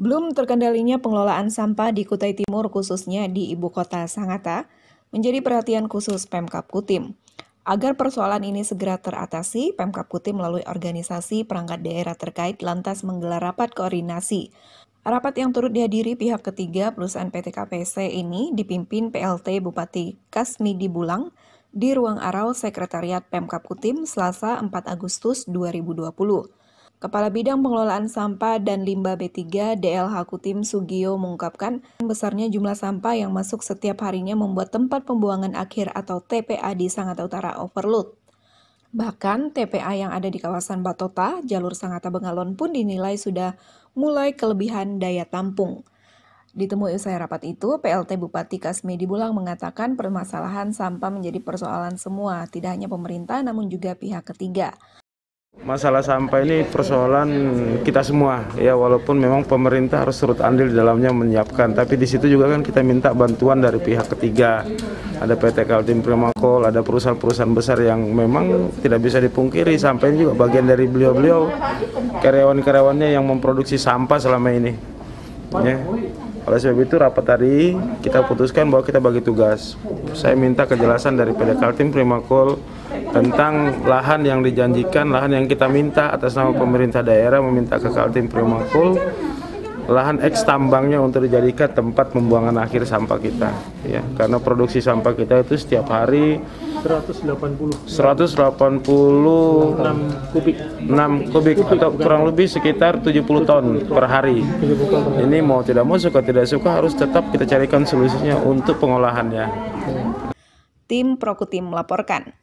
Belum terkendalinya pengelolaan sampah di Kutai Timur khususnya di ibu kota Sangatta menjadi perhatian khusus Pemkap Kutim. Agar persoalan ini segera teratasi, Pemkap Kutim melalui organisasi perangkat daerah terkait lantas menggelar rapat koordinasi. Rapat yang turut dihadiri pihak ketiga perusahaan PT KPC ini dipimpin PLT Bupati Kasmi Bulang di Ruang Arau Sekretariat Pemkap Kutim Selasa 4 Agustus 2020. Kepala Bidang Pengelolaan Sampah dan Limbah B3 DLH Kutim Sugio mengungkapkan besarnya jumlah sampah yang masuk setiap harinya membuat tempat pembuangan akhir atau TPA di Sangatta Utara overload. Bahkan TPA yang ada di kawasan Batota, jalur Sangatta Bengalon pun dinilai sudah mulai kelebihan daya tampung. Ditemui usai rapat itu, PLT Bupati Kasmedi Bulang mengatakan permasalahan sampah menjadi persoalan semua, tidak hanya pemerintah namun juga pihak ketiga. Masalah sampah ini persoalan kita semua ya walaupun memang pemerintah harus turut andil di dalamnya menyiapkan tapi di situ juga kan kita minta bantuan dari pihak ketiga ada PT Kaltim Primakol ada perusahaan-perusahaan besar yang memang tidak bisa dipungkiri sampai ini juga bagian dari beliau-beliau karyawan-karyawannya yang memproduksi sampah selama ini ya oleh sebab itu rapat tadi kita putuskan bahwa kita bagi tugas. Saya minta kejelasan dari daripada Kaltim Prima Kol tentang lahan yang dijanjikan, lahan yang kita minta atas nama pemerintah daerah meminta ke Kaltim Prima Kol lahan eks tambangnya untuk dijadikan tempat pembuangan akhir sampah kita ya karena produksi sampah kita itu setiap hari 180 6 kubik 6 kubik atau kurang lebih sekitar 70 ton per hari ini mau tidak mau suka tidak suka harus tetap kita carikan solusinya untuk pengolahannya Tim Prokutim melaporkan